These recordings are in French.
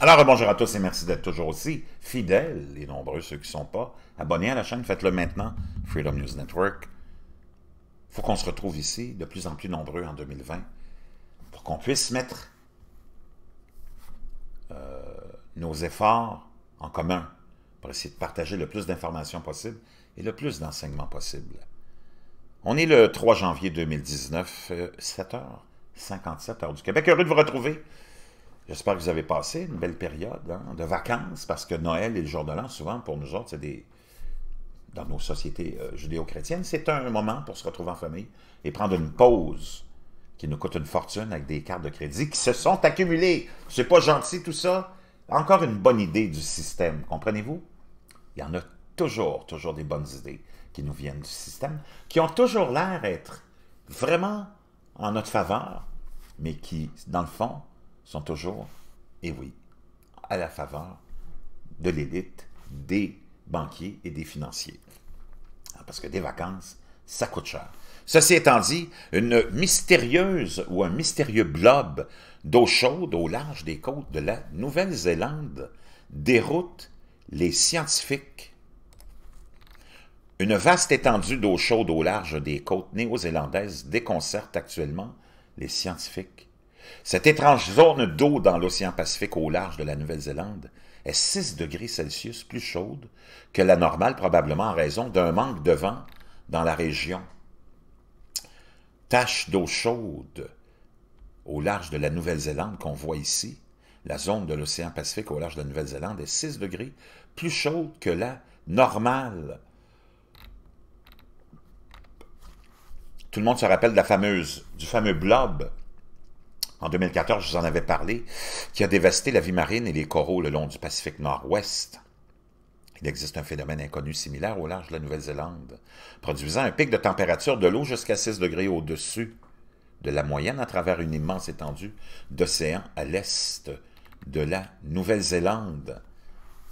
Alors, bonjour à tous et merci d'être toujours aussi fidèles, et nombreux ceux qui ne sont pas abonnés à la chaîne. Faites-le maintenant, Freedom News Network. Il faut qu'on se retrouve ici, de plus en plus nombreux en 2020, pour qu'on puisse mettre euh, nos efforts en commun pour essayer de partager le plus d'informations possibles et le plus d'enseignements possibles. On est le 3 janvier 2019, 7h57 heure du Québec. Heureux de vous retrouver J'espère que vous avez passé une belle période hein, de vacances, parce que Noël et le jour de l'an, souvent, pour nous autres, c'est des... dans nos sociétés euh, judéo-chrétiennes, c'est un moment pour se retrouver en famille et prendre une pause qui nous coûte une fortune avec des cartes de crédit qui se sont accumulées. C'est pas gentil tout ça. Encore une bonne idée du système, comprenez-vous? Il y en a toujours, toujours des bonnes idées qui nous viennent du système, qui ont toujours l'air être vraiment en notre faveur, mais qui, dans le fond, sont toujours, et eh oui, à la faveur de l'élite, des banquiers et des financiers. Ah, parce que des vacances, ça coûte cher. Ceci étant dit, une mystérieuse ou un mystérieux blob d'eau chaude au large des côtes de la Nouvelle-Zélande déroute les scientifiques. Une vaste étendue d'eau chaude au large des côtes néo-zélandaises déconcerte actuellement les scientifiques cette étrange zone d'eau dans l'océan Pacifique au large de la Nouvelle-Zélande est 6 degrés Celsius plus chaude que la normale, probablement en raison d'un manque de vent dans la région. Tache d'eau chaude au large de la Nouvelle-Zélande qu'on voit ici, la zone de l'océan Pacifique au large de la Nouvelle-Zélande est 6 degrés plus chaude que la normale. Tout le monde se rappelle de la fameuse, du fameux blob en 2014, je vous en avais parlé, qui a dévasté la vie marine et les coraux le long du Pacifique Nord-Ouest. Il existe un phénomène inconnu similaire au large de la Nouvelle-Zélande, produisant un pic de température de l'eau jusqu'à 6 degrés au-dessus de la moyenne à travers une immense étendue d'océan à l'est de la Nouvelle-Zélande.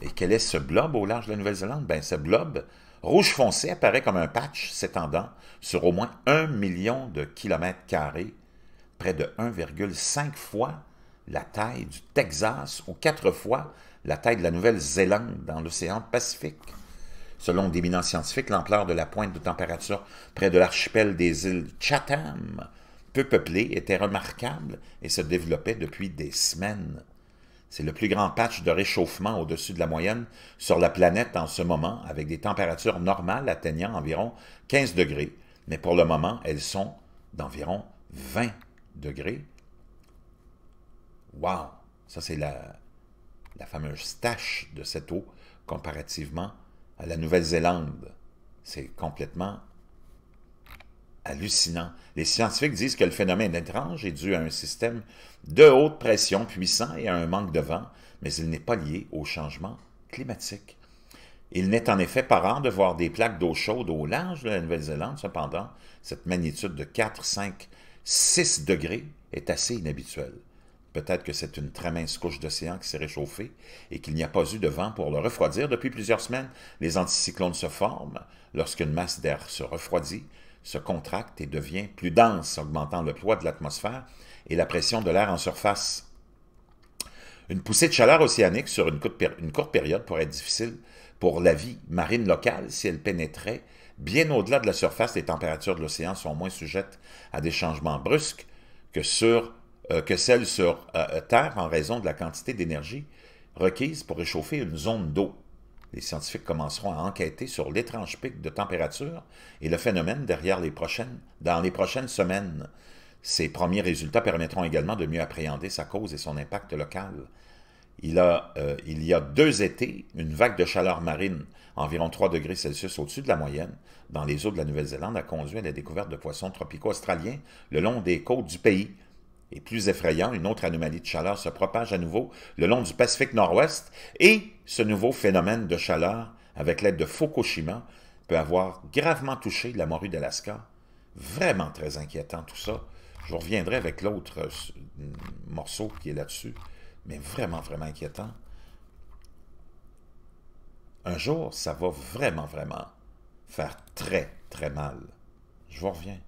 Et quel est ce blob au large de la Nouvelle-Zélande? Ben, ce blob rouge foncé apparaît comme un patch s'étendant sur au moins un million de kilomètres carrés près de 1,5 fois la taille du Texas ou quatre fois la taille de la Nouvelle-Zélande dans l'océan Pacifique. Selon des d'éminents scientifiques, l'ampleur de la pointe de température près de l'archipel des îles Chatham, peu peuplée, était remarquable et se développait depuis des semaines. C'est le plus grand patch de réchauffement au-dessus de la moyenne sur la planète en ce moment, avec des températures normales atteignant environ 15 degrés, mais pour le moment, elles sont d'environ 20 degrés. Wow! Ça, c'est la, la fameuse tache de cette eau comparativement à la Nouvelle-Zélande. C'est complètement hallucinant. Les scientifiques disent que le phénomène étrange est dû à un système de haute pression puissant et à un manque de vent, mais il n'est pas lié au changement climatique. Il n'est en effet pas rare de voir des plaques d'eau chaude au large de la Nouvelle-Zélande, cependant, cette magnitude de 4-5 6 degrés est assez inhabituel. Peut-être que c'est une très mince couche d'océan qui s'est réchauffée et qu'il n'y a pas eu de vent pour le refroidir depuis plusieurs semaines. Les anticyclones se forment lorsqu'une masse d'air se refroidit, se contracte et devient plus dense, augmentant le poids de l'atmosphère et la pression de l'air en surface. Une poussée de chaleur océanique sur une courte, une courte période pourrait être difficile pour la vie marine locale si elle pénétrait bien au-delà de la surface, les températures de l'océan sont moins sujettes à des changements brusques que, euh, celles sur euh, Terre en raison de la quantité d'énergie requise pour réchauffer une zone d'eau. Les scientifiques commenceront à enquêter sur l'étrange pic de température et le phénomène derrière les prochaines, dans les prochaines semaines. Ces premiers résultats permettront également de mieux appréhender sa cause et son impact local. il euh, y a deux étés, une vague de chaleur marine environ 3 degrés Celsius au-dessus de la moyenne, dans les eaux de la Nouvelle-Zélande, a conduit à la découverte de poissons tropicaux australiens le long des côtes du pays. Et plus effrayant, une autre anomalie de chaleur se propage à nouveau le long du Pacifique Nord-Ouest et ce nouveau phénomène de chaleur, avec l'aide de Fukushima, peut avoir gravement touché la morue d'Alaska. Vraiment très inquiétant tout ça. Je reviendrai avec l'autre euh, euh, morceau qui est là-dessus, mais vraiment, vraiment inquiétant. Un jour, ça va vraiment, vraiment faire très, très mal. Je vous reviens.